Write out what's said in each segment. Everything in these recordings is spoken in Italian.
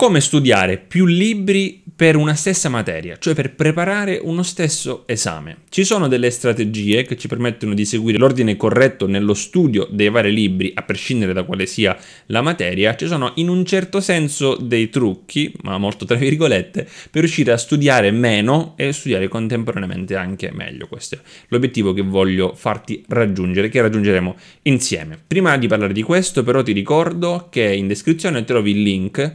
come studiare più libri per una stessa materia, cioè per preparare uno stesso esame. Ci sono delle strategie che ci permettono di seguire l'ordine corretto nello studio dei vari libri, a prescindere da quale sia la materia, ci sono in un certo senso dei trucchi, ma molto tra virgolette, per riuscire a studiare meno e studiare contemporaneamente anche meglio. Questo è l'obiettivo che voglio farti raggiungere, che raggiungeremo insieme. Prima di parlare di questo però ti ricordo che in descrizione trovi il link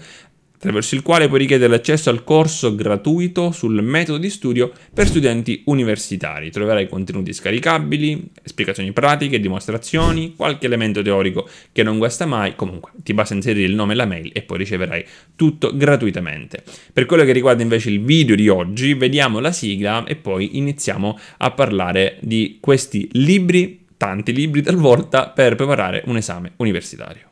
attraverso il quale puoi richiedere l'accesso al corso gratuito sul metodo di studio per studenti universitari. Troverai contenuti scaricabili, spiegazioni pratiche, dimostrazioni, qualche elemento teorico che non guasta mai, comunque ti basta inserire il nome e la mail e poi riceverai tutto gratuitamente. Per quello che riguarda invece il video di oggi, vediamo la sigla e poi iniziamo a parlare di questi libri, tanti libri talvolta, per preparare un esame universitario.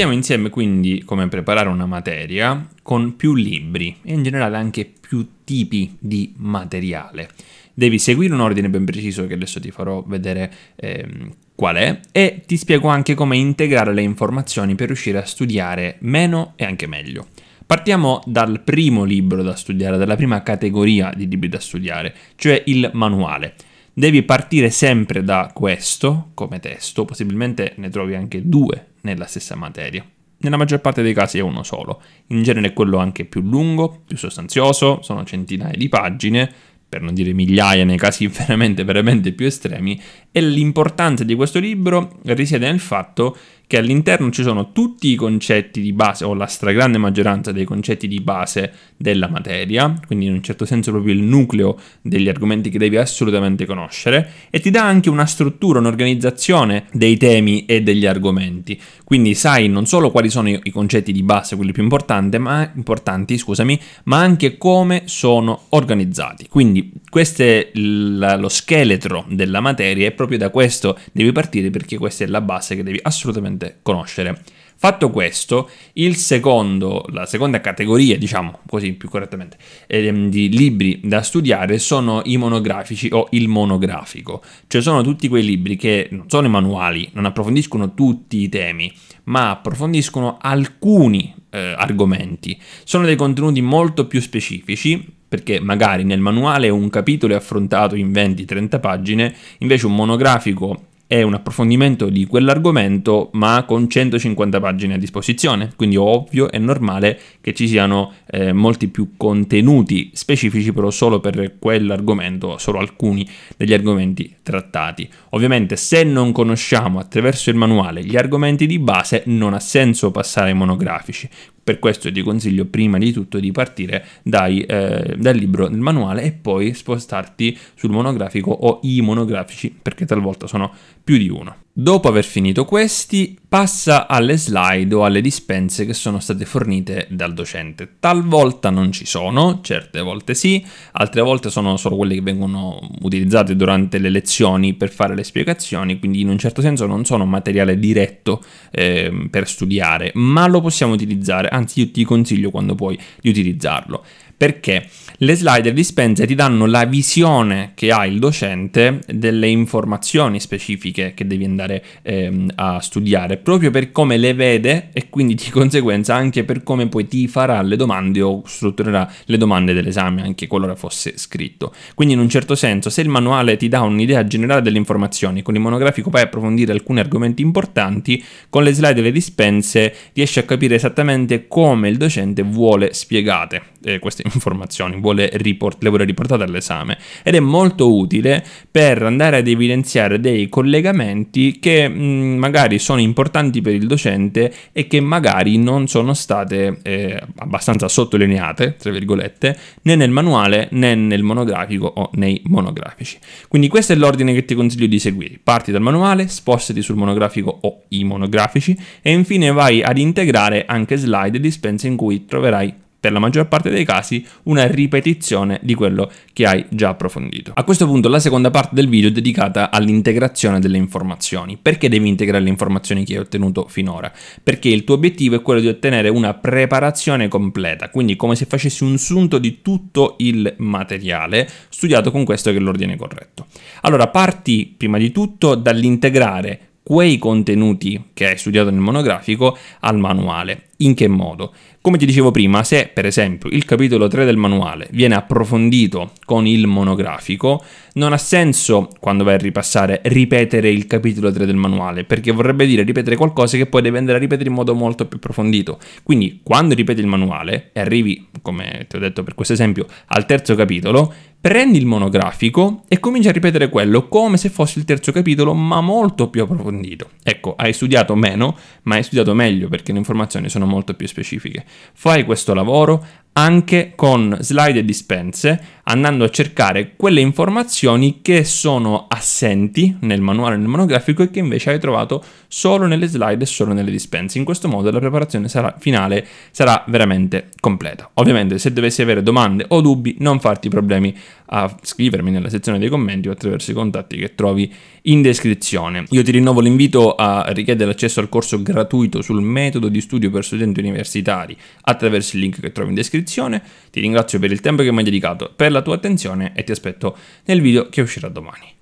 Vediamo insieme quindi come preparare una materia con più libri e in generale anche più tipi di materiale. Devi seguire un ordine ben preciso che adesso ti farò vedere ehm, qual è e ti spiego anche come integrare le informazioni per riuscire a studiare meno e anche meglio. Partiamo dal primo libro da studiare, dalla prima categoria di libri da studiare, cioè il manuale. Devi partire sempre da questo come testo, possibilmente ne trovi anche due nella stessa materia. Nella maggior parte dei casi è uno solo, in genere è quello anche più lungo, più sostanzioso, sono centinaia di pagine, per non dire migliaia nei casi veramente, veramente più estremi, e l'importanza di questo libro risiede nel fatto che all'interno ci sono tutti i concetti di base o la stragrande maggioranza dei concetti di base della materia, quindi in un certo senso proprio il nucleo degli argomenti che devi assolutamente conoscere e ti dà anche una struttura, un'organizzazione dei temi e degli argomenti. Quindi sai non solo quali sono i concetti di base, quelli più importanti, ma, importanti, scusami, ma anche come sono organizzati. Quindi questo è lo scheletro della materia e proprio da questo devi partire perché questa è la base che devi assolutamente ovviamente conoscere. Fatto questo, il secondo, la seconda categoria, diciamo così più correttamente, ehm, di libri da studiare sono i monografici o il monografico, cioè sono tutti quei libri che non sono i manuali, non approfondiscono tutti i temi, ma approfondiscono alcuni eh, argomenti. Sono dei contenuti molto più specifici, perché magari nel manuale un capitolo è affrontato in 20-30 pagine, invece un monografico è un approfondimento di quell'argomento ma con 150 pagine a disposizione, quindi ovvio e normale che ci siano eh, molti più contenuti specifici però solo per quell'argomento, solo alcuni degli argomenti trattati. Ovviamente se non conosciamo attraverso il manuale gli argomenti di base non ha senso passare ai monografici, per questo ti consiglio prima di tutto di partire dai, eh, dal libro, del manuale e poi spostarti sul monografico o i monografici perché talvolta sono più di uno. Dopo aver finito questi, passa alle slide o alle dispense che sono state fornite dal docente. Talvolta non ci sono, certe volte sì, altre volte sono solo quelle che vengono utilizzate durante le lezioni per fare le spiegazioni, quindi in un certo senso non sono materiale diretto eh, per studiare, ma lo possiamo utilizzare, anzi io ti consiglio quando puoi di utilizzarlo perché le slide dispense ti danno la visione che ha il docente delle informazioni specifiche che devi andare ehm, a studiare, proprio per come le vede e quindi di conseguenza anche per come poi ti farà le domande o strutturerà le domande dell'esame, anche qualora fosse scritto. Quindi in un certo senso, se il manuale ti dà un'idea generale delle informazioni, con il monografico puoi approfondire alcuni argomenti importanti, con le slide e le dispense riesci a capire esattamente come il docente vuole spiegate eh, queste informazioni, vuole riport- le vuole riportare all'esame ed è molto utile per andare ad evidenziare dei collegamenti che mh, mm, magari sono importanti per il docente e che magari non sono state eh, abbastanza sottolineate, tra virgolette, né nel manuale né nel monografico o nei monografici. Quindi questo è l'ordine che ti consiglio di seguire. Parti dal manuale, spostati sul monografico o i monografici e infine vai ad integrare anche slide e dispense in cui troverai per la maggior parte dei casi una ripetizione di quello che hai già approfondito. A questo punto la seconda parte del video è dedicata all'integrazione delle informazioni. Perché devi integrare le informazioni che hai ottenuto finora? Perché il tuo obiettivo è quello di ottenere una preparazione completa, quindi come se facessi un sunto di tutto il materiale studiato con questo che è l'ordine corretto. Allora parti prima di tutto dall'integrare quei contenuti che hai studiato nel monografico al manuale in che modo? Come ti dicevo prima, se per esempio il capitolo 3 del manuale viene approfondito con il monografico, non ha senso quando vai a ripassare ripetere il capitolo 3 del manuale, perché vorrebbe dire ripetere qualcosa che poi devi andare a ripetere in modo molto più approfondito. Quindi quando ripeti il manuale e arrivi, come ti ho detto per questo esempio, al terzo capitolo, prendi il monografico e cominci a ripetere quello come se fosse il terzo capitolo, ma molto più approfondito. Ecco, hai studiato meno, ma hai studiato meglio perché le informazioni sono molto più specifiche. Fai questo lavoro anche con slide e dispense, andando a cercare quelle informazioni che sono assenti nel manuale e nel monografico e che invece hai trovato solo nelle slide e solo nelle dispense. In questo modo la preparazione sarà, finale sarà veramente completa. Ovviamente se dovessi avere domande o dubbi non farti problemi a scrivermi nella sezione dei commenti o attraverso i contatti che trovi in descrizione. Io ti rinnovo l'invito a richiedere l'accesso al corso gratuito sul metodo di studio per studenti universitari attraverso il link che trovi in descrizione. Ti ringrazio per il tempo che mi hai dedicato, per la tua attenzione e ti aspetto nel video che uscirà domani.